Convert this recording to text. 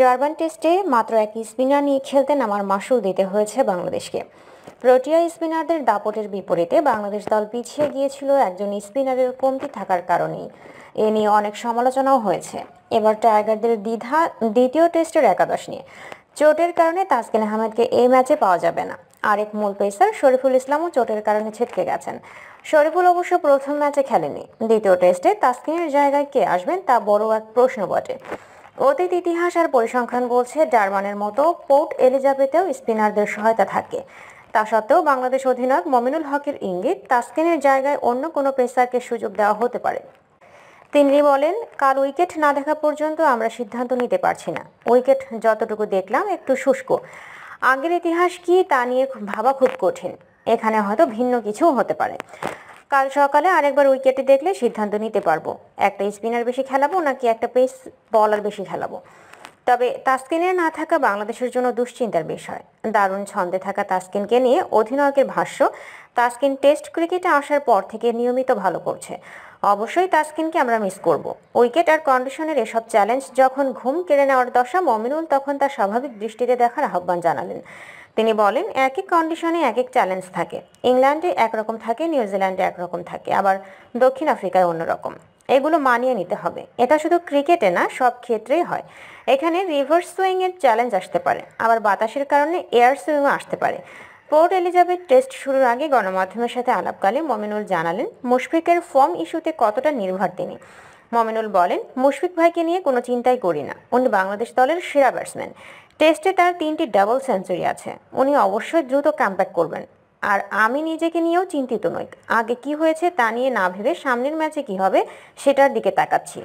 Durban টেস্টে মাত্র এক স্পিনার নিয়ে খেলতে নামার মাসুল দিতে হয়েছে বাংলাদেশকে প্রোটিয়া স্পিনারদের দাপটের বিপরীতে বাংলাদেশ দল পিছিয়ে গিয়েছিল একজন স্পিনারের কমতি থাকার কারণে এ নিয়ে অনেক সমালোচনাও হয়েছে এবার টাইগারদের দ্বিধা দ্বিতীয় টেস্টের একাদশ নিয়ে চোটের কারণে তাসকিন আহমেদকে এই ম্যাচে পাওয়া যাবে না আরেক মূল পেসার শরীফুল ইসলামও চোটের কারণে ছিটকে গেছেন শরীফুল অবশ্য প্রথম ম্যাচে খেলেনি দ্বিতীয় টেস্টে তাসকিনের জায়গায় কে আসবেন তা বড় এক প্রশ্ন বটে অতীত ইতিহাস আর পরিসংখ্যান বলছে জার্মানের মতো পোর্ট এলিজাবেথেও স্পিনারদের সহায়তা থাকে তা সত্ত্বেও বাংলাদেশ অধিনায়ক মমিনুল হকের ইঙ্গিত তাসকিনের জায়গায় অন্য কোনো পেসারকে সুযোগ দেওয়া হতে পারে তিনি বলেন কাল উইকেট না দেখা পর্যন্ত আমরা সিদ্ধান্ত নিতে পারছি না উইকেট যতটুকু দেখলাম একটু শুষ্ক আগের ইতিহাস কি তা নিয়ে ভাবা খুব কঠিন এখানে হয়তো ভিন্ন কিছুও হতে পারে কাল সকালে আরেকবার উইকেটে দেখলে সিদ্ধান্ত নিতে পারবো একটা স্পিনার বেশি খেলাবো নাকি একটা পেস বলার বেশি খেলাবো তবে তাস্কিনের না থাকা বাংলাদেশের জন্য দুশ্চিন্তার বিষয় দারুণ ছন্দে থাকা তাস্কিনকে নিয়ে অধিনায়কের ভাষ্য তাস্কিন টেস্ট ক্রিকেটে আসার পর থেকে নিয়মিত ভালো করছে অবশ্যই তাসকিনকে আমরা মিস করব উইকেট আর কন্ডিশনের এসব চ্যালেঞ্জ যখন ঘুম কেড়ে নেওয়ার দশা মমিনুল তখন তার স্বাভাবিক দৃষ্টিতে দেখার আহ্বান জানালেন তিনি বলেন এক এক কন্ডিশনে এক এক চ্যালেঞ্জ থাকে ইংল্যান্ডে একরকম থাকে নিউজিল্যান্ডে একরকম থাকে আবার দক্ষিণ আফ্রিকায় অন্যরকম এগুলো মানিয়ে নিতে হবে এটা শুধু ক্রিকেটে না সব ক্ষেত্রেই হয় এখানে রিভার্স সুইংয়ের চ্যালেঞ্জ আসতে পারে আবার বাতাসের কারণে এয়ার সুইংও আসতে পারে পোর্ট এলিজাবেথ টেস্ট শুরুর আগে গণমাধ্যমের সাথে আলাপকালে মমিনুল জানালেন মুশফিকের ফর্ম ইস্যুতে কতটা নির্ভর তিনি মমিনুল বলেন মুশফিক ভাইকে নিয়ে কোনো চিন্তাই করি না উনি বাংলাদেশ দলের সেরা ব্যাটসম্যান টেস্টে তার তিনটি ডাবল সেঞ্চুরি আছে উনি অবশ্যই দ্রুত কামব্যাক করবেন আর আমি নিজেকে নিয়েও চিন্তিত নই আগে কি হয়েছে তা নিয়ে না ভেবে সামনের ম্যাচে কি হবে সেটার দিকে তাকাচ্ছি